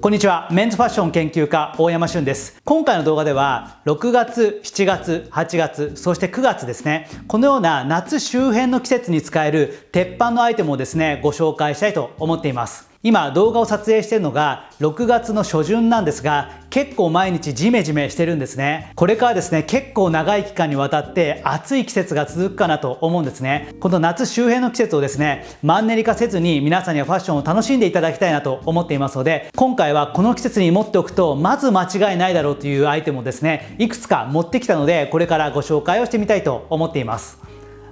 こんにちは。メンズファッション研究家、大山俊です。今回の動画では、6月、7月、8月、そして9月ですね。このような夏周辺の季節に使える鉄板のアイテムをですね、ご紹介したいと思っています。今動画を撮影してるのが6月の初旬なんですが結構毎日ジメジメしてるんですねこれからですね結構長い期間にわたって暑い季節が続くかなと思うんですねこの夏周辺の季節をですねマンネリ化せずに皆さんにはファッションを楽しんでいただきたいなと思っていますので今回はこの季節に持っておくとまず間違いないだろうというアイテムをですねいくつか持ってきたのでこれからご紹介をしてみたいと思っています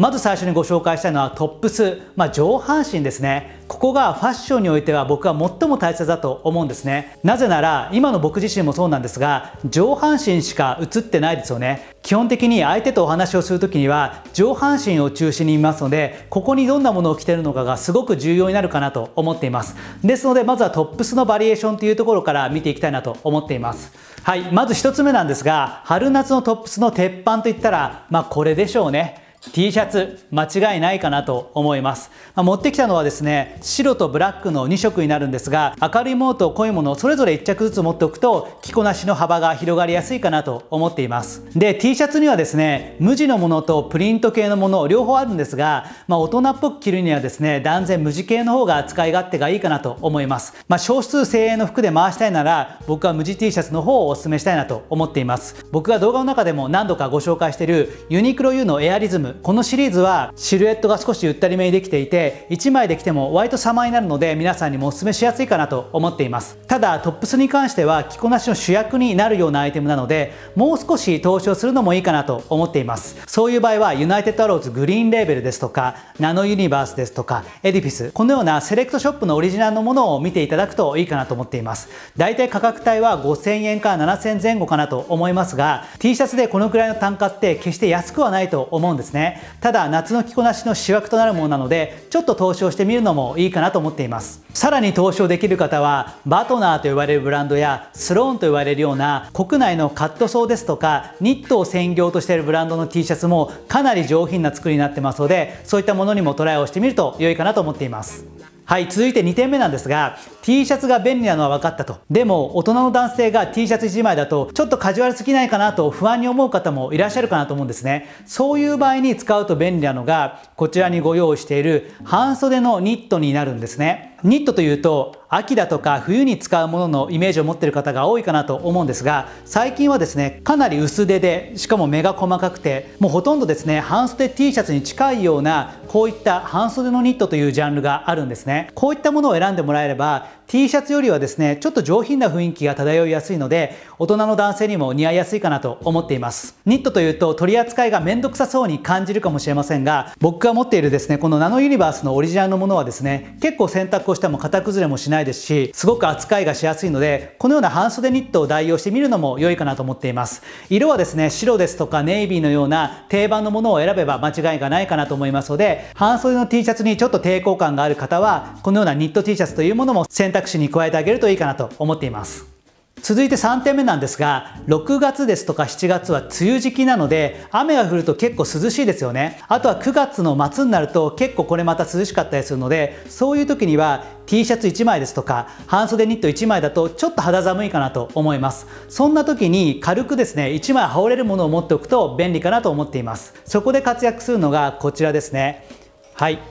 まず最初にご紹介したいのはトップス、まあ、上半身ですねここがファッションにおいては僕は最も大切だと思うんですねなぜなら今の僕自身もそうなんですが上半身しか映ってないですよね基本的に相手とお話をする時には上半身を中心に見ますのでここにどんなものを着てるのかがすごく重要になるかなと思っていますですのでまずはトップスのバリエーションというところから見ていきたいなと思っていますはいまず1つ目なんですが春夏のトップスの鉄板といったらまあこれでしょうね T シャツ間違いないかなと思います、まあ、持ってきたのはですね白とブラックの2色になるんですが明るいものと濃いものそれぞれ1着ずつ持っておくと着こなしの幅が広がりやすいかなと思っていますで T シャツにはですね無地のものとプリント系のもの両方あるんですが、まあ、大人っぽく着るにはですね断然無地系の方が使い勝手がいいかなと思います、まあ、少数精鋭の服で回したいなら僕は無地 T シャツの方をお勧めしたいなと思っています僕が動画の中でも何度かご紹介しているユニクロ U のエアリズムこのシリーズはシルエットが少しゆったりめにできていて1枚で着てもワイト様になるので皆さんにもおすすめしやすいかなと思っていますただトップスに関しては着こなしの主役になるようなアイテムなのでもう少し投資をするのもいいかなと思っていますそういう場合はユナイテッドアローズグリーンレーベルですとかナノユニバースですとかエディフィスこのようなセレクトショップのオリジナルのものを見ていただくといいかなと思っています大体価格帯は5000円から7000前後かなと思いますが T シャツでこのくらいの単価って決して安くはないと思うんですねねただ夏の着こなしの主役となるものなのでちょっと投資をしてみるのもいいかなと思っていますさらに投資をできる方はバトナーと呼ばれるブランドやスローンと呼ばれるような国内のカットソーですとかニットを専業としているブランドの T シャツもかなり上品な作りになってますのでそういったものにもトライをしてみると良いかなと思っていますはい、続いて2点目なんですが、T シャツが便利なのは分かったと。でも、大人の男性が T シャツ1枚だと、ちょっとカジュアルすぎないかなと不安に思う方もいらっしゃるかなと思うんですね。そういう場合に使うと便利なのが、こちらにご用意している半袖のニットになるんですね。ニットというと秋だとか冬に使うもののイメージを持ってる方が多いかなと思うんですが最近はですねかなり薄手でしかも目が細かくてもうほとんどですね半袖 T シャツに近いようなこういった半袖のニットというジャンルがあるんですねこういったものを選んでもらえれば T シャツよりはですね、ちょっと上品な雰囲気が漂いやすいので、大人の男性にも似合いやすいかなと思っています。ニットというと取り扱いがめんどくさそうに感じるかもしれませんが、僕が持っているですね、このナノユニバースのオリジナルのものはですね、結構洗濯をしても型崩れもしないですし、すごく扱いがしやすいので、このような半袖ニットを代用してみるのも良いかなと思っています。色はですね、白ですとかネイビーのような定番のものを選べば間違いがないかなと思いますので、半袖の T シャツにちょっと抵抗感がある方は、このようなニット T シャツというものも選択択肢に加えてあげるといいかなと思っています。続いて3点目なんですが6月ですとか7月は梅雨時期なので雨が降ると結構涼しいですよねあとは9月の末になると結構これまた涼しかったりするのでそういう時には T シャツ1枚ですとか半袖ニット1枚だとちょっと肌寒いかなと思いますそんな時に軽くですね1枚羽織れるものを持っておくと便利かなと思っていますそこで活躍するのがこちらですねはい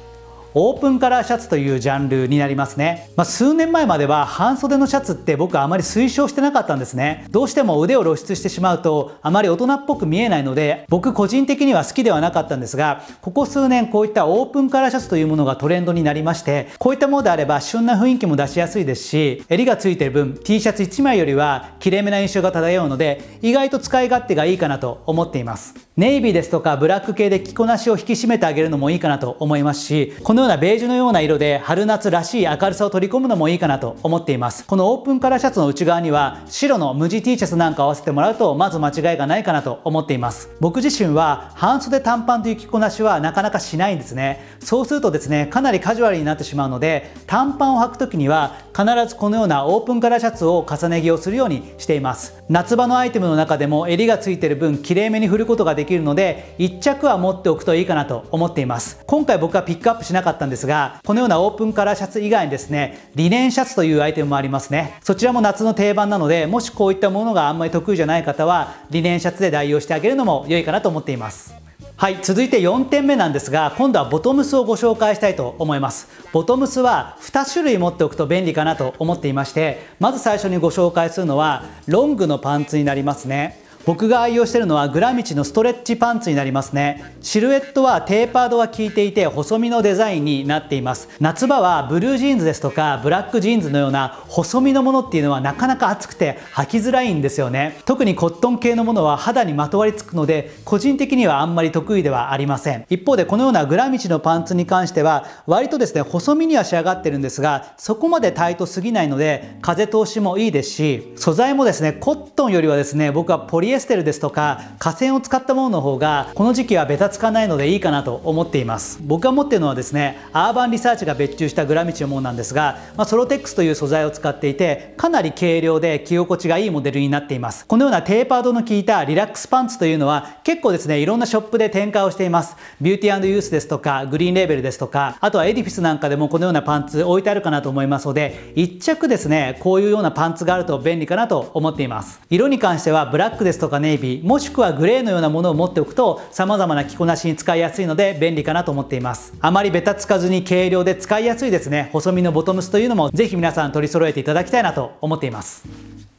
オープンカラーシャツというジャンルになりますね、まあ、数年前までは半袖のシャツって僕あまり推奨してなかったんですねどうしても腕を露出してしまうとあまり大人っぽく見えないので僕個人的には好きではなかったんですがここ数年こういったオープンカラーシャツというものがトレンドになりましてこういったものであれば旬な雰囲気も出しやすいですし襟がついてる分 T シャツ1枚よりは切れ目な印象が漂うので意外と使い勝手がいいかなと思っていますネイビーですとかブラック系で着こなしを引き締めてあげるのもいいかなと思いますし、このようなベージュのような色で春夏らしい明るさを取り込むのもいいかなと思っています。このオープンカラーシャツの内側には白の無地 T シャツなんかを合わせてもらうとまず間違いがないかなと思っています。僕自身は半袖短パンという着こなしはなかなかしないんですね。そうするとですね、かなりカジュアルになってしまうので、短パンを履く時には必ずこのようなオープンカラーシャツを重ね着をするようにしています。夏場のアイテムの中でも襟がついてる分、きれいめに振ることができきるので1着は持っておくといいかなと思っています今回僕はピックアップしなかったんですがこのようなオープンカラーシャツ以外にですねリネンシャツというアイテムもありますねそちらも夏の定番なのでもしこういったものがあんまり得意じゃない方はリネンシャツで代用してあげるのも良いかなと思っていますはい、続いて4点目なんですが、今度はボトムスをご紹介したいと思います。ボトムスは2種類持っておくと便利かなと思っていまして、まず最初にご紹介するのは、ロングのパンツになりますね。僕が愛用してるのはグラミチのストレッチパンツになりますねシルエットはテーパードが効いていて細身のデザインになっています夏場はブルージーンズですとかブラックジーンズのような細身のものっていうのはなかなか厚くて履きづらいんですよね特にコットン系のものは肌にまとわりつくので個人的にはあんまり得意ではありません一方でこのようなグラミチのパンツに関しては割とですね細身には仕上がってるんですがそこまでタイトすぎないので風通しもいいですし素材もですねコットンよりはですね僕はポリエエステルですとか河線を使ったものの方がこの時期はベタつかないのでいいかなと思っています僕が持っているのはですねアーバンリサーチが別注したグラミチのものなんですが、まあ、ソロテックスという素材を使っていてかなり軽量で着心地がいいモデルになっていますこのようなテーパードの効いたリラックスパンツというのは結構ですねいろんなショップで展開をしていますビューティーユースですとかグリーンレーベルですとかあとはエディフィスなんかでもこのようなパンツ置いてあるかなと思いますので1着ですねこういうようなパンツがあると便利かなと思っています色に関してはブラックですとかネイビーもしくはグレーのようなものを持っておくと様々な着こなしに使いやすいので便利かなと思っていますあまりベタつかずに軽量で使いやすいですね細身のボトムスというのもぜひ皆さん取り揃えていただきたいなと思っています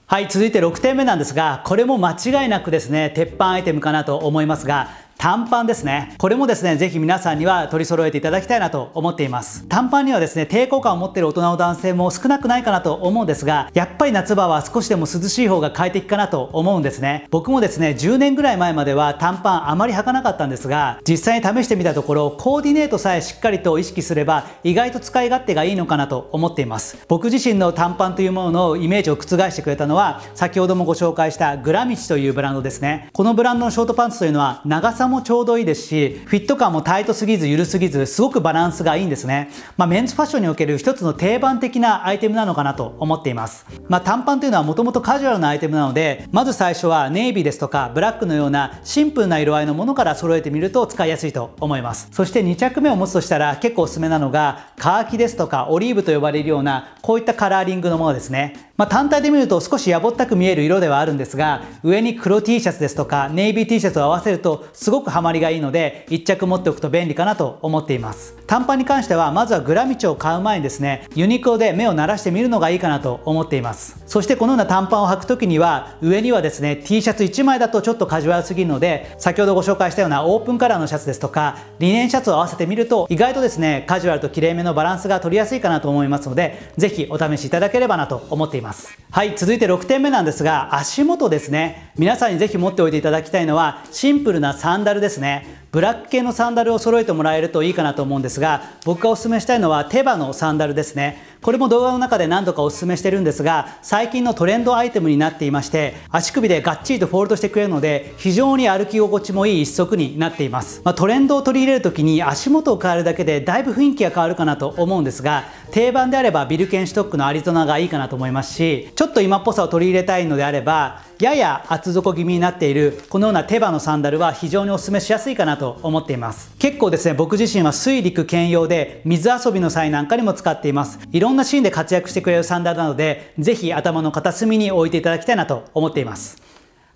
はい、続いて6点目なんですが、これも間違いなくですね、鉄板アイテムかなと思いますが、短パンですね。これもですね、ぜひ皆さんには取り揃えていただきたいなと思っています。短パンにはですね、抵抗感を持っている大人の男性も少なくないかなと思うんですが、やっぱり夏場は少しでも涼しい方が快適かなと思うんですね。僕もですね、10年ぐらい前までは短パンあまり履かなかったんですが、実際に試してみたところ、コーディネートさえしっかりと意識すれば、意外と使い勝手がいいのかなと思っています。僕自身の短パンというもののイメージを覆してくれたのは、先ほどもご紹介したグラミチというブランドですね。このブランドのショートパンツというのは、長さもちょうどいいですし、フィット感もタイトすぎず緩すぎず、すごくバランスがいいんですね。まあ、メンズファッションにおける一つの定番的なアイテムなのかなと思っています。まあ、短パンというのはもともとカジュアルなアイテムなので、まず最初はネイビーですとか、ブラックのようなシンプルな色合いのものから揃えてみると使いやすいと思います。そして2着目を持つとしたら結構おすすめなのが、カーキですとかオリーブと呼ばれるような、こういったカラーリングのものですね。まあ、単体で見ると少しやぼったく見える色ではあるんですが、上に黒 T シャツですとか、ネイビー T シャツを合わせると、すごくごくハマりがいいので1着持っておくと便利かなと思っています短パンに関してはまずはグラミチを買う前にですねユニクロで目を慣らしてみるのがいいかなと思っていますそしてこのような短パンを履く時には上にはですね T シャツ1枚だとちょっとカジュアルすぎるので先ほどご紹介したようなオープンカラーのシャツですとかリネンシャツを合わせてみると意外とですねカジュアルときれいめのバランスが取りやすいかなと思いますので是非お試しいただければなと思っていますはい続いて6点目なんですが足元ですね皆さんに是非持っておいていただきたいのはシンプルなサンダルダルですねブラック系のサンダルを揃えてもらえるといいかなと思うんですが僕がおすすめしたいのは手羽のサンダルですねこれも動画の中で何度かおすすめしてるんですが最近のトレンドアイテムになっていまして足首でがっちりとフォールドしてくれるので非常に歩き心地もいい一足になっています、まあ、トレンドを取り入れる時に足元を変えるだけでだいぶ雰囲気が変わるかなと思うんですが定番であればビルケンシュトックのアリゾナがいいかなと思いますしちょっと今っぽさを取り入れたいのであればやや厚底気味になっているこのような手羽のサンダルは非常にお勧めしやすいかなと思っています結構ですね僕自身は水陸兼用で水遊びの際なんかにも使っていますいろんなシーンで活躍してくれるサンダルなのでぜひ頭の片隅に置いていただきたいなと思っています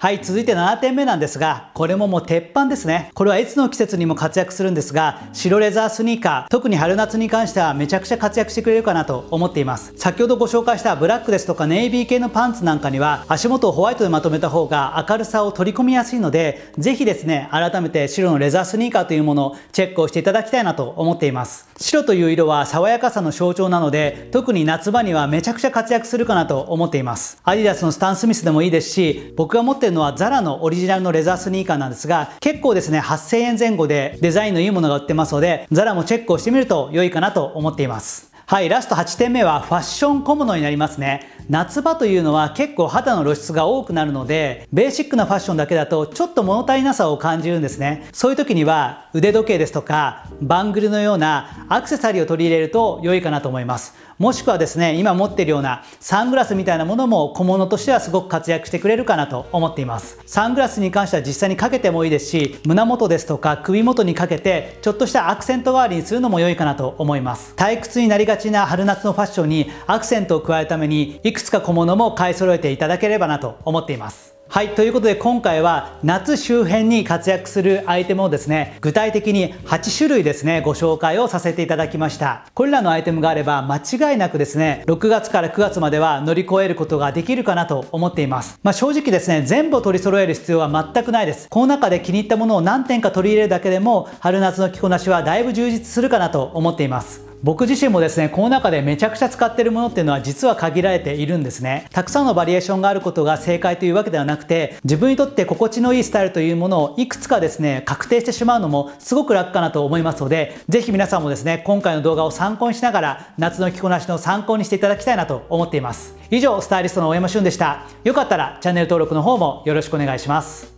はい、続いて7点目なんですが、これももう鉄板ですね。これはいつの季節にも活躍するんですが、白レザースニーカー、特に春夏に関してはめちゃくちゃ活躍してくれるかなと思っています。先ほどご紹介したブラックですとかネイビー系のパンツなんかには、足元をホワイトでまとめた方が明るさを取り込みやすいので、ぜひですね、改めて白のレザースニーカーというものをチェックをしていただきたいなと思っています。白という色は爽やかさの象徴なので、特に夏場にはめちゃくちゃ活躍するかなと思っています。アディダスのスタン・スミスでもいいですし、僕が持ってるるのは ZARA のオリジナルのレザースニーカーなんですが、結構ですね、8000円前後でデザインのいいものが売ってますので、ZARA もチェックをしてみると良いかなと思っています。はい、ラスト8点目はファッション小物になりますね。夏場というのは結構肌の露出が多くなるので、ベーシックなファッションだけだとちょっと物足りなさを感じるんですね。そういう時には腕時計ですとか、バングルのようなアクセサリーを取り入れると良いかなと思います。もしくはですね、今持ってるようなサングラスみたいなものも小物としてはすごく活躍してくれるかなと思っています。サングラスに関しては実際にかけてもいいですし、胸元ですとか首元にかけて、ちょっとしたアクセント代わりにするのも良いかなと思います。退屈になりがちな春夏のファッションにアクセントを加えるために、いくつか小物も買い揃えていただければなと思っています。はいということで今回は夏周辺に活躍するアイテムをですね具体的に8種類ですねご紹介をさせていただきましたこれらのアイテムがあれば間違いなくですね6月から9月までは乗り越えることができるかなと思っています、まあ、正直ですね全部を取り揃える必要は全くないですこの中で気に入ったものを何点か取り入れるだけでも春夏の着こなしはだいぶ充実するかなと思っています僕自身もですねこの中でめちゃくちゃ使ってるものっていうのは実は限られているんですねたくさんのバリエーションがあることが正解というわけではなくて自分にとって心地のいいスタイルというものをいくつかですね確定してしまうのもすごく楽かなと思いますので是非皆さんもですね今回の動画を参考にしながら夏の着こなしの参考にしていただきたいなと思っています以上スタイリストの大山俊でしたよかったらチャンネル登録の方もよろしくお願いします